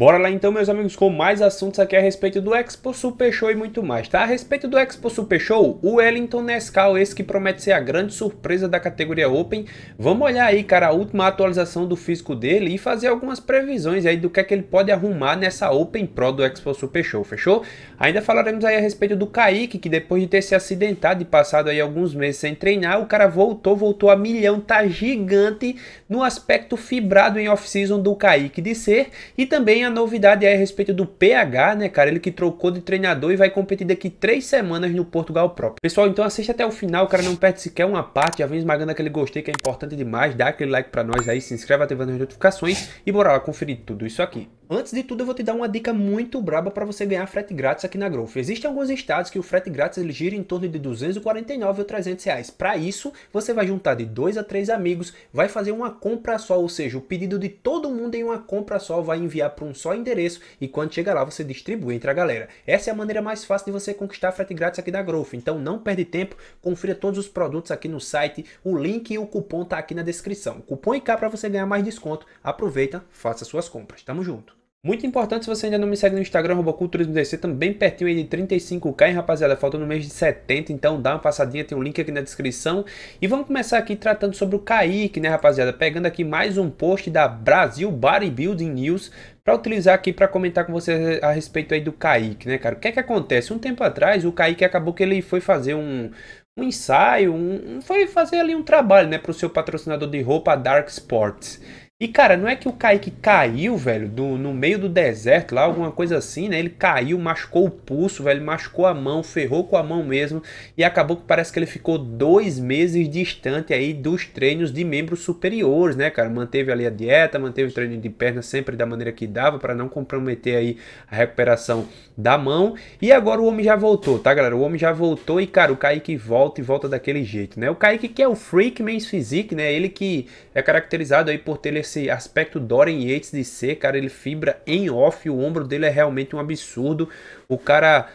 Bora lá então, meus amigos, com mais assuntos aqui a respeito do Expo Super Show e muito mais, tá? A respeito do Expo Super Show, o Wellington Nescau, esse que promete ser a grande surpresa da categoria Open. Vamos olhar aí, cara, a última atualização do físico dele e fazer algumas previsões aí do que é que ele pode arrumar nessa Open Pro do Expo Super Show, fechou? Ainda falaremos aí a respeito do Kaique, que depois de ter se acidentado e passado aí alguns meses sem treinar, o cara voltou, voltou a milhão, tá gigante no aspecto fibrado em off-season do Kaique de ser e também a a novidade aí a respeito do PH, né, cara? Ele que trocou de treinador e vai competir daqui três semanas no Portugal próprio. Pessoal, então assista até o final, cara. Não perde sequer uma parte. Já vem esmagando aquele gostei que é importante demais. Dá aquele like pra nós aí, se inscreve, ativando as notificações e bora lá conferir tudo isso aqui. Antes de tudo, eu vou te dar uma dica muito braba para você ganhar frete grátis aqui na Growth. Existem alguns estados que o frete grátis ele gira em torno de 249 ou 300 reais. Para isso, você vai juntar de dois a três amigos, vai fazer uma compra só, ou seja, o pedido de todo mundo em uma compra só vai enviar para um só endereço e quando chegar lá você distribui entre a galera. Essa é a maneira mais fácil de você conquistar frete grátis aqui da Growth. Então não perde tempo, confira todos os produtos aqui no site, o link e o cupom tá aqui na descrição. Cupom IK para você ganhar mais desconto. Aproveita, faça suas compras. Tamo junto. Muito importante, se você ainda não me segue no Instagram, RoboCulturismoDC, também pertinho aí de 35k, hein, rapaziada? Falta no mês de 70, então dá uma passadinha, tem um link aqui na descrição. E vamos começar aqui tratando sobre o Kaique, né, rapaziada? Pegando aqui mais um post da Brasil Bodybuilding News, para utilizar aqui para comentar com você a respeito aí do Kaique, né, cara? O que é que acontece? Um tempo atrás, o Kaique acabou que ele foi fazer um, um ensaio, um, foi fazer ali um trabalho, né, para o seu patrocinador de roupa Dark Sports. E, cara, não é que o Kaique caiu, velho, do, no meio do deserto lá, alguma coisa assim, né? Ele caiu, machucou o pulso, velho, machucou a mão, ferrou com a mão mesmo. E acabou que parece que ele ficou dois meses distante aí dos treinos de membros superiores, né, cara? Manteve ali a dieta, manteve o treino de perna sempre da maneira que dava, para não comprometer aí a recuperação da mão. E agora o homem já voltou, tá, galera? O homem já voltou e, cara, o Kaique volta e volta daquele jeito, né? O Kaique que é o Freakman's Physique, né? Ele que é caracterizado aí por ter esse aspecto Dorian Yates de ser, cara, ele fibra em off, o ombro dele é realmente um absurdo. O cara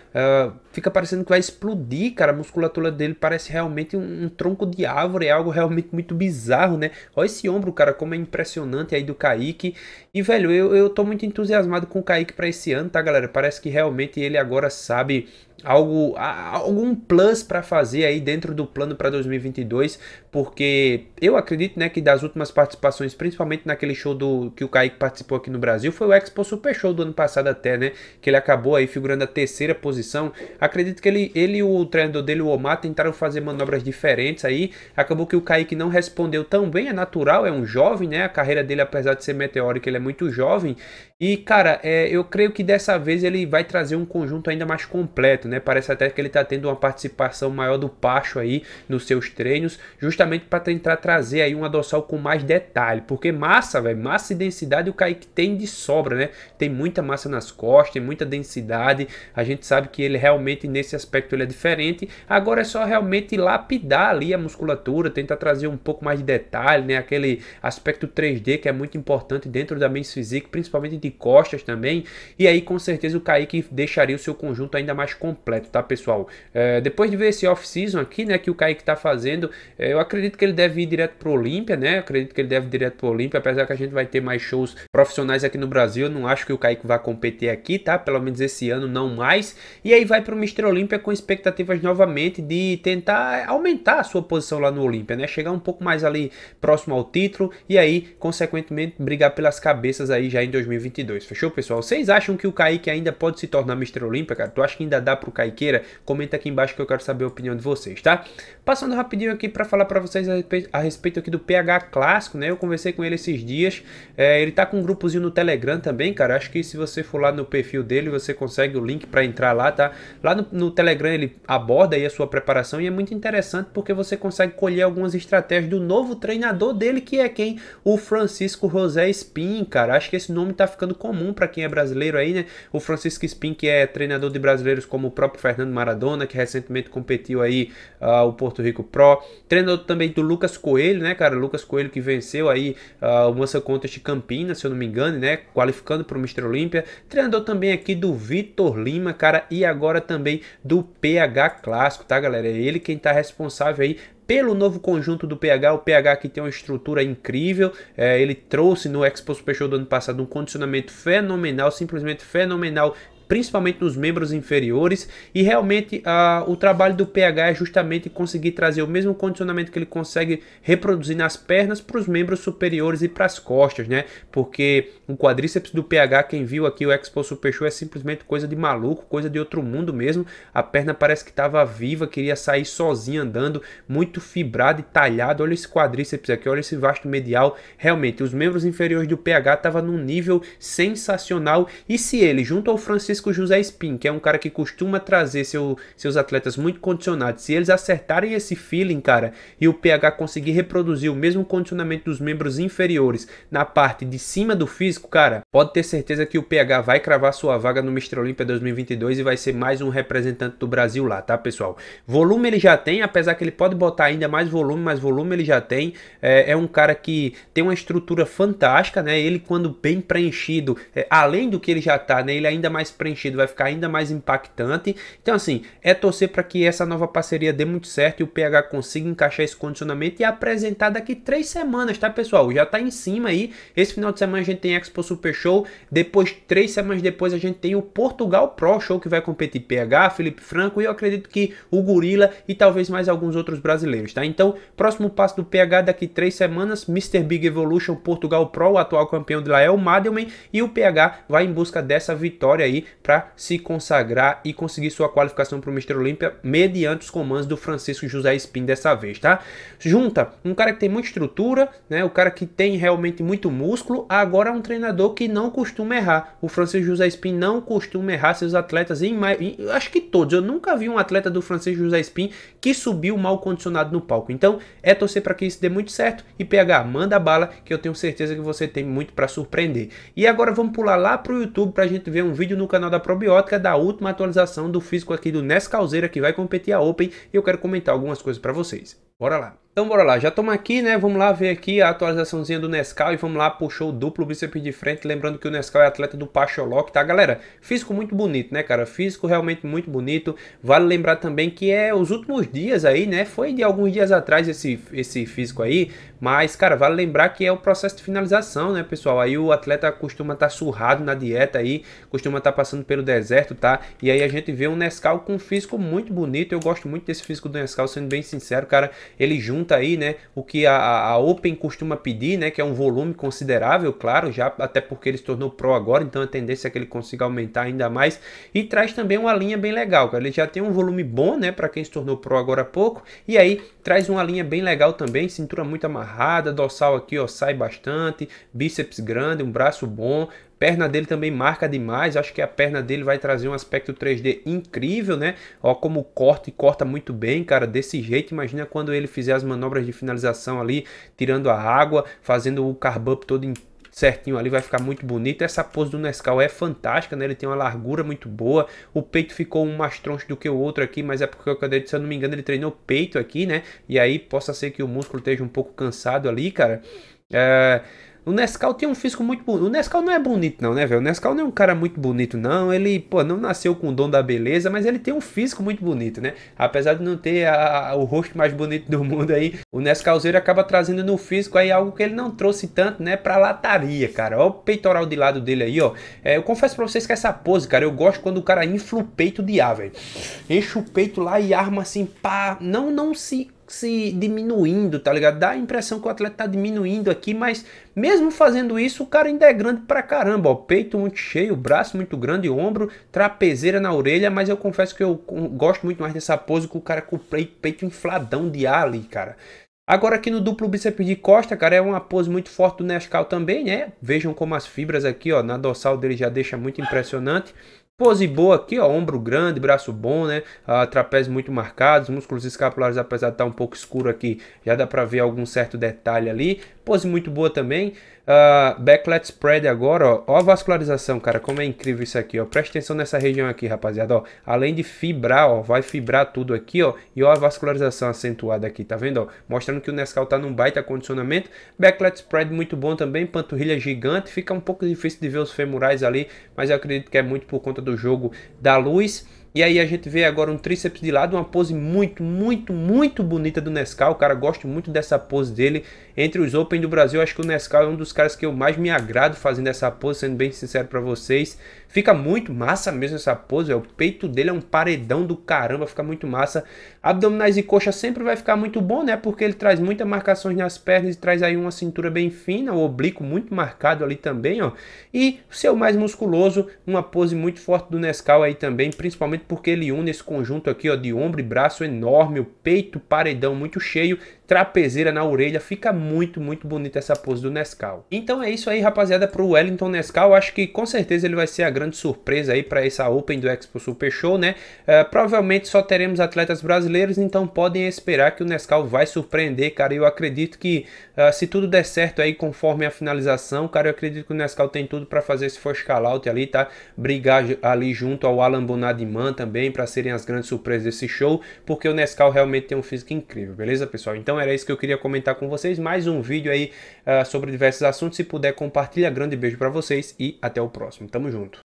uh, fica parecendo que vai explodir, cara. A musculatura dele parece realmente um, um tronco de árvore, é algo realmente muito bizarro, né? Olha esse ombro, cara, como é impressionante aí do Kaique. E, velho, eu, eu tô muito entusiasmado com o Kaique para esse ano, tá, galera? Parece que realmente ele agora sabe algo algum plus para fazer aí dentro do plano para 2022, porque eu acredito, né, que das últimas participações, principalmente naquele show do que o Kaique participou aqui no Brasil, foi o Expo Super Show do ano passado até, né, que ele acabou aí figurando a terceira posição. Acredito que ele ele e o treinador dele, o Omar, tentaram fazer manobras diferentes aí, acabou que o Kaique não respondeu tão bem, é natural, é um jovem, né, a carreira dele apesar de ser meteórica, ele é muito jovem. E cara, é, eu creio que dessa vez ele vai trazer um conjunto ainda mais completo, né? né? Parece até que ele está tendo uma participação maior do Pacho aí nos seus treinos, justamente para tentar trazer aí uma dorsal com mais detalhe, porque massa, velho, massa e densidade o Kaique tem de sobra, né? Tem muita massa nas costas, tem muita densidade, a gente sabe que ele realmente nesse aspecto ele é diferente, agora é só realmente lapidar ali a musculatura, tentar trazer um pouco mais de detalhe, né? Aquele aspecto 3D que é muito importante dentro da Men's Physique, principalmente de costas também, e aí com certeza o Kaique deixaria o seu conjunto ainda mais completo completo, tá, pessoal? É, depois de ver esse off-season aqui, né, que o Kaique tá fazendo, é, eu acredito que ele deve ir direto pro Olímpia, né? acredito que ele deve ir direto pro Olímpia, apesar que a gente vai ter mais shows profissionais aqui no Brasil. não acho que o Kaique vá competir aqui, tá? Pelo menos esse ano, não mais. E aí vai pro Mister Olímpia com expectativas novamente de tentar aumentar a sua posição lá no Olímpia, né? Chegar um pouco mais ali próximo ao título e aí, consequentemente, brigar pelas cabeças aí já em 2022. Fechou, pessoal? Vocês acham que o Kaique ainda pode se tornar Mister Olímpia, cara? Tu acha que ainda dá pro Caiqueira, comenta aqui embaixo que eu quero saber a opinião de vocês, tá? Passando rapidinho aqui para falar para vocês a respeito, aqui do PH Clássico, né? Eu conversei com ele esses dias, é, ele tá com um grupozinho no Telegram também, cara. Acho que se você for lá no perfil dele, você consegue o link para entrar lá, tá? Lá no, no Telegram ele aborda aí a sua preparação e é muito interessante porque você consegue colher algumas estratégias do novo treinador dele, que é quem? O Francisco José Spin, cara. Acho que esse nome tá ficando comum para quem é brasileiro aí, né? O Francisco Spin, que é treinador de brasileiros como próprio Fernando Maradona, que recentemente competiu aí uh, o Porto Rico Pro. Treinador também do Lucas Coelho, né, cara? Lucas Coelho que venceu aí uh, o Mansa Contest Campinas, se eu não me engano, né? Qualificando para o Mr. Olímpia. Treinador também aqui do Vitor Lima, cara, e agora também do PH Clássico, tá, galera? É ele quem tá responsável aí pelo novo conjunto do PH. O PH que tem uma estrutura incrível. É, ele trouxe no Expo Super Show do ano passado um condicionamento fenomenal, simplesmente fenomenal principalmente nos membros inferiores. E realmente ah, o trabalho do PH é justamente conseguir trazer o mesmo condicionamento que ele consegue reproduzir nas pernas para os membros superiores e para as costas, né? Porque o quadríceps do PH, quem viu aqui o Expo Super Show, é simplesmente coisa de maluco, coisa de outro mundo mesmo. A perna parece que estava viva, queria sair sozinha andando, muito fibrado e talhado. Olha esse quadríceps aqui, olha esse vasto medial. Realmente, os membros inferiores do PH estavam num nível sensacional. E se ele, junto ao Francisco Francisco José Spin, que é um cara que costuma trazer seu, seus atletas muito condicionados, se eles acertarem esse feeling, cara, e o PH conseguir reproduzir o mesmo condicionamento dos membros inferiores na parte de cima do físico, cara, pode ter certeza que o PH vai cravar sua vaga no Mister Olímpia 2022 e vai ser mais um representante do Brasil lá, tá, pessoal? Volume ele já tem, apesar que ele pode botar ainda mais volume, mas volume ele já tem. É, é um cara que tem uma estrutura fantástica, né? Ele, quando bem preenchido, é, além do que ele já tá, né? Ele é ainda mais preenchido preenchido vai ficar ainda mais impactante. Então, assim, é torcer para que essa nova parceria dê muito certo e o PH consiga encaixar esse condicionamento e apresentar daqui três semanas, tá, pessoal? Já tá em cima aí. Esse final de semana a gente tem Expo Super Show. Depois, três semanas depois, a gente tem o Portugal Pro Show que vai competir PH, Felipe Franco e eu acredito que o Gorila e talvez mais alguns outros brasileiros, tá? Então, próximo passo do PH daqui três semanas, Mr. Big Evolution Portugal Pro, o atual campeão de lá é o Madelman e o PH vai em busca dessa vitória aí para se consagrar e conseguir sua qualificação para o Mister Olímpia mediante os comandos do Francisco José Espin dessa vez, tá? Junta um cara que tem muita estrutura, né? O cara que tem realmente muito músculo, agora é um treinador que não costuma errar. O Francisco José Espin não costuma errar seus atletas em, em acho que todos. Eu nunca vi um atleta do Francisco José Espin que subiu mal condicionado no palco. Então, é torcer para que isso dê muito certo e PH, manda bala que eu tenho certeza que você tem muito para surpreender. E agora vamos pular lá pro YouTube pra gente ver um vídeo no canal da da probiótica da última atualização do físico aqui do Nes Calzeira que vai competir a Open e eu quero comentar algumas coisas para vocês. Bora lá! Então bora lá, já estamos aqui, né? Vamos lá ver aqui a atualizaçãozinha do Nescau e vamos lá, puxou o duplo bíceps de frente, lembrando que o Nescau é atleta do Pacholoc, tá? Galera, físico muito bonito, né, cara? Físico realmente muito bonito. Vale lembrar também que é os últimos dias aí, né? Foi de alguns dias atrás esse, esse físico aí, mas, cara, vale lembrar que é o processo de finalização, né, pessoal? Aí o atleta costuma estar tá surrado na dieta aí, costuma estar tá passando pelo deserto, tá? E aí a gente vê um Nescau com um físico muito bonito, eu gosto muito desse físico do Nescau, sendo bem sincero, cara, ele junta junta aí, né, o que a, a Open costuma pedir, né, que é um volume considerável, claro, já até porque ele se tornou Pro agora, então a tendência é que ele consiga aumentar ainda mais e traz também uma linha bem legal, cara. Ele já tem um volume bom, né, para quem se tornou Pro agora há pouco e aí traz uma linha bem legal também, cintura muito amarrada, dorsal aqui, ó, sai bastante, bíceps grande, um braço bom, perna dele também marca demais, acho que a perna dele vai trazer um aspecto 3D incrível, né? Ó, como corta e corta muito bem, cara, desse jeito. Imagina quando ele fizer as manobras de finalização ali, tirando a água, fazendo o carbup todo em certinho ali, vai ficar muito bonito. Essa pose do Nescau é fantástica, né? Ele tem uma largura muito boa. O peito ficou um mais troncho do que o outro aqui, mas é porque o Cadete, se eu não me engano, ele treinou peito aqui, né? E aí possa ser que o músculo esteja um pouco cansado ali, cara. É... O Nescau tem um físico muito bonito. O Nescau não é bonito, não, né, velho? O Nescau não é um cara muito bonito, não. Ele, pô, não nasceu com o dom da beleza, mas ele tem um físico muito bonito, né? Apesar de não ter a, a, o rosto mais bonito do mundo aí, o Nescauzeiro acaba trazendo no físico aí algo que ele não trouxe tanto, né, pra lataria, cara. Olha o peitoral de lado dele aí, ó. É, eu confesso pra vocês que essa pose, cara, eu gosto quando o cara infla o peito de ar, velho. Enche o peito lá e arma assim, pá. Não, não se se diminuindo, tá ligado? Dá a impressão que o atleta tá diminuindo aqui, mas mesmo fazendo isso, o cara ainda é grande pra caramba, ó, peito muito cheio, braço muito grande, ombro, trapezeira na orelha, mas eu confesso que eu gosto muito mais dessa pose com o cara com o peito infladão de ar ali, cara. Agora aqui no duplo bíceps de costa, cara, é uma pose muito forte do Nescau também, né? Vejam como as fibras aqui, ó, na dorsal dele já deixa muito impressionante. Pose boa aqui, ó, ombro grande, braço bom, né? Ah, trapézio muito marcados, músculos escapulares, apesar de estar tá um pouco escuro aqui, já dá para ver algum certo detalhe ali. Pose muito boa também. Uh, ah, backlight spread agora, ó. ó. a vascularização, cara, como é incrível isso aqui, ó. Presta atenção nessa região aqui, rapaziada, ó. Além de fibrar, ó, vai fibrar tudo aqui, ó. E ó a vascularização acentuada aqui, tá vendo, ó? Mostrando que o Nescau tá num baita condicionamento. Backlight spread muito bom também, panturrilha gigante. Fica um pouco difícil de ver os femorais ali, mas eu acredito que é muito por conta do jogo da luz. E aí a gente vê agora um tríceps de lado, uma pose muito, muito, muito bonita do Nescau. Cara, gosto muito dessa pose dele. Entre os Open do Brasil, acho que o Nescau é um dos caras que eu mais me agrado fazendo essa pose, sendo bem sincero para vocês. Fica muito massa mesmo essa pose, véio. o peito dele é um paredão do caramba, fica muito massa. Abdominais e coxa sempre vai ficar muito bom, né? Porque ele traz muitas marcações nas pernas e traz aí uma cintura bem fina, o oblíquo muito marcado ali também, ó. E o seu mais musculoso, uma pose muito forte do Nescau aí também, principalmente porque ele une esse conjunto aqui, ó, de ombro e braço enorme, o peito paredão muito cheio, trapezeira na orelha. Fica muito, muito bonita essa pose do Nescau. Então é isso aí, rapaziada, pro Wellington Nescau. Acho que com certeza ele vai ser a grande surpresa aí para essa Open do Expo Super Show, né? É, provavelmente só teremos atletas brasileiros, então podem esperar que o Nescau vai surpreender, cara. Eu acredito que uh, se tudo der certo aí conforme a finalização, cara, eu acredito que o Nescau tem tudo para fazer esse first call out ali, tá? Brigar ali junto ao Alan Bonadiman também para serem as grandes surpresas desse show, porque o Nescau realmente tem um físico incrível, beleza, pessoal? Então então era isso que eu queria comentar com vocês. Mais um vídeo aí uh, sobre diversos assuntos. Se puder, compartilha. Grande beijo para vocês e até o próximo. Tamo junto.